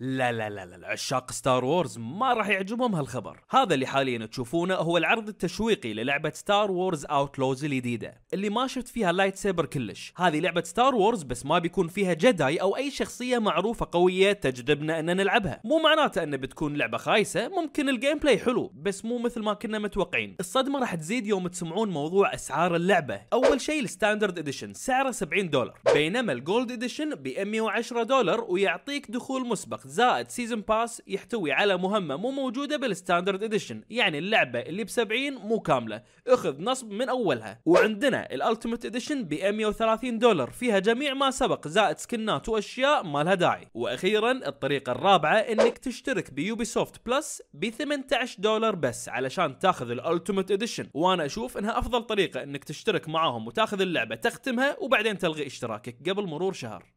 لا لا لا لا عشاق ستار وورز ما راح يعجبهم هالخبر هذا اللي حاليا تشوفونه هو العرض التشويقي للعبة ستار وورز اوتلوز الجديدة اللي ما شفت فيها لايت سيبر كلش هذه لعبة ستار وورز بس ما بيكون فيها جداي او اي شخصية معروفة قوية تجذبنا ان نلعبها مو معناته ان بتكون لعبة خايسة ممكن الجيم بلاي حلو بس مو مثل ما كنا متوقعين الصدمة راح تزيد يوم تسمعون موضوع اسعار اللعبة اول شيء الستاندرد اديشن سعره 70 دولار بينما الجولد اديشن ب 110 دولار ويعطيك دخول مسبق زائد سيزون باس يحتوي على مهمه مو موجوده بالستاندرد اديشن يعني اللعبه اللي ب 70 مو كامله اخذ نصب من اولها وعندنا الالتيميت اديشن ب 130 دولار فيها جميع ما سبق زائد سكنات واشياء ما لها داعي واخيرا الطريقه الرابعه انك تشترك بيوبي سوفت بلس ب 18 دولار بس علشان تاخذ الالتيميت اديشن وانا اشوف انها افضل طريقه انك تشترك معاهم وتاخذ اللعبه تختمها وبعدين تلغي اشتراكك قبل مرور شهر